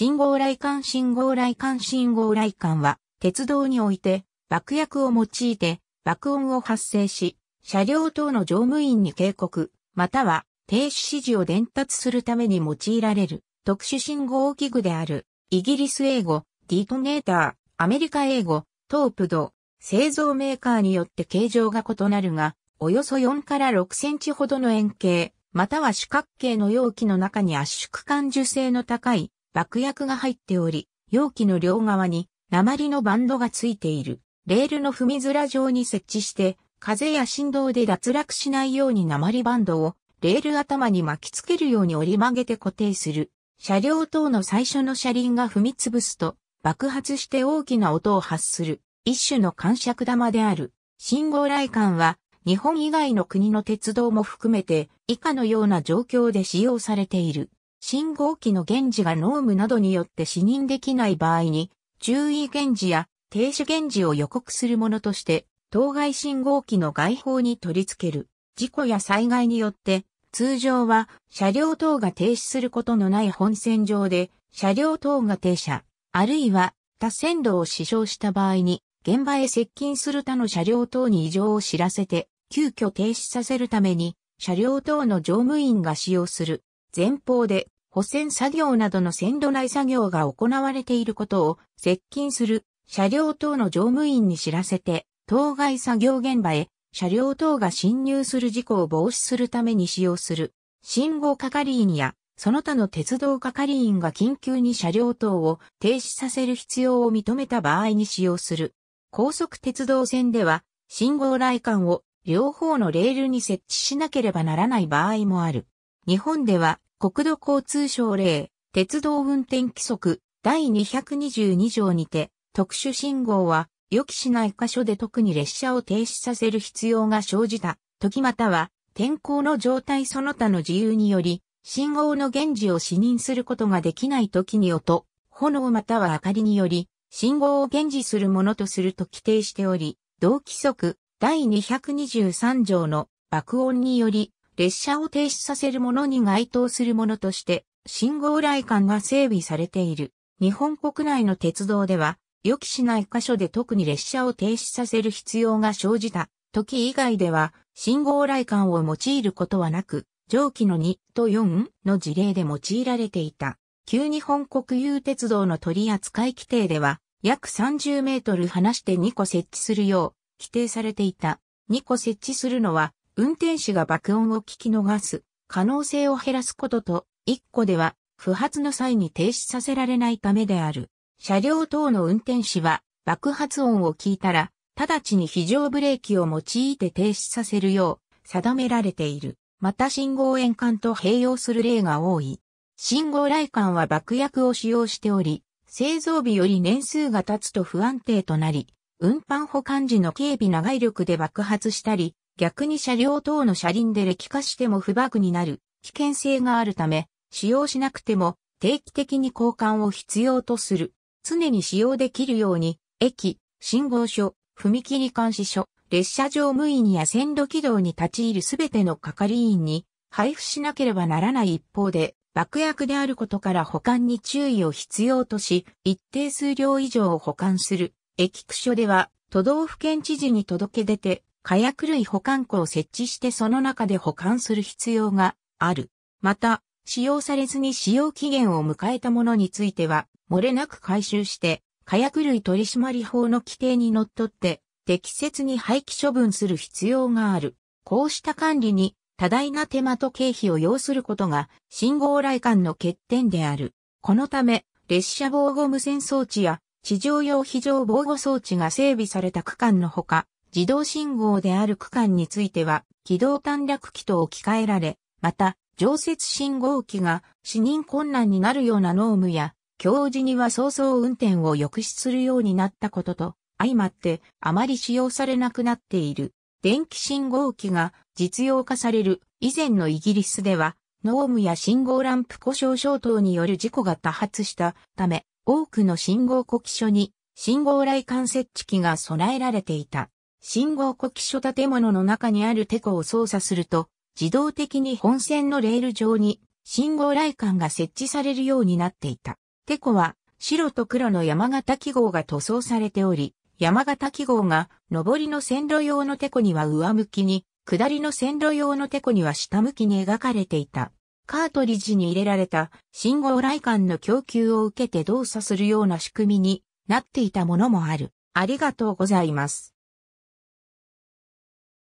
信号雷管信号雷管信号雷管は、鉄道において、爆薬を用いて、爆音を発生し、車両等の乗務員に警告、または停止指示を伝達するために用いられる特殊信号器具である、イギリス英語、ディトネーター、アメリカ英語、トープド、製造メーカーによって形状が異なるが、およそ4から6センチほどの円形、または四角形の容器の中に圧縮感受性の高い爆薬が入っており、容器の両側に鉛のバンドがついている。レールの踏みずら状に設置して、風や振動で脱落しないように鉛バンドをレール頭に巻きつけるように折り曲げて固定する。車両等の最初の車輪が踏み潰すと爆発して大きな音を発する一種の感触玉である。信号雷管は日本以外の国の鉄道も含めて以下のような状況で使用されている。信号機の源氏が濃霧などによって視認できない場合に、注意源氏や停止源氏を予告するものとして、当該信号機の外方に取り付ける。事故や災害によって、通常は車両等が停止することのない本線上で、車両等が停車、あるいは他線路を死傷した場合に、現場へ接近する他の車両等に異常を知らせて、急遽停止させるために、車両等の乗務員が使用する前方で補選作業などの線路内作業が行われていることを接近する車両等の乗務員に知らせて、当該作業現場へ車両等が侵入する事故を防止するために使用する信号係員やその他の鉄道係員が緊急に車両等を停止させる必要を認めた場合に使用する。高速鉄道線では信号来管を両方のレールに設置しなければならない場合もある。日本では国土交通省令、鉄道運転規則第222条にて、特殊信号は予期しない箇所で特に列車を停止させる必要が生じた時または天候の状態その他の自由により信号の現時を視認することができない時に音、炎または明かりにより信号を現時するものとすると規定しており、同規則第223条の爆音により列車を停止させるものに該当するものとして、信号雷管が整備されている。日本国内の鉄道では、予期しない箇所で特に列車を停止させる必要が生じた時以外では、信号雷管を用いることはなく、上記の2と4の事例で用いられていた。旧日本国有鉄道の取扱規定では、約30メートル離して2個設置するよう規定されていた。2個設置するのは、運転士が爆音を聞き逃す可能性を減らすことと、1個では不発の際に停止させられないためである。車両等の運転士は爆発音を聞いたら、直ちに非常ブレーキを用いて停止させるよう定められている。また信号円管と併用する例が多い。信号雷管は爆薬を使用しており、製造日より年数が経つと不安定となり、運搬保管時の警備長い力で爆発したり、逆に車両等の車輪で劣化しても不バグになる危険性があるため、使用しなくても定期的に交換を必要とする。常に使用できるように、駅、信号所、踏切監視所、列車乗務員や線路軌道に立ち入るすべての係員に配布しなければならない一方で、爆薬であることから保管に注意を必要とし、一定数量以上を保管する。駅区所では、都道府県知事に届け出て、火薬類保管庫を設置してその中で保管する必要がある。また、使用されずに使用期限を迎えたものについては、漏れなく回収して、火薬類取締法の規定にのっとって、適切に廃棄処分する必要がある。こうした管理に、多大な手間と経費を要することが、信号来館の欠点である。このため、列車防護無線装置や、地上用非常防護装置が整備された区間のほか、自動信号である区間については、軌道短絡機と置き換えられ、また、常設信号機が視認困難になるような濃霧や、今日時には早々運転を抑止するようになったことと、相まってあまり使用されなくなっている。電気信号機が実用化される以前のイギリスでは、濃霧や信号ランプ故障症等による事故が多発したため、多くの信号呼気所に信号雷管設置機が備えられていた。信号呼気所建物の中にあるテコを操作すると、自動的に本線のレール上に信号雷管が設置されるようになっていた。テコは白と黒の山形記号が塗装されており、山形記号が上りの線路用のテコには上向きに、下りの線路用のテコには下向きに描かれていた。カートリッジに入れられた信号雷管の供給を受けて動作するような仕組みになっていたものもある。ありがとうございます。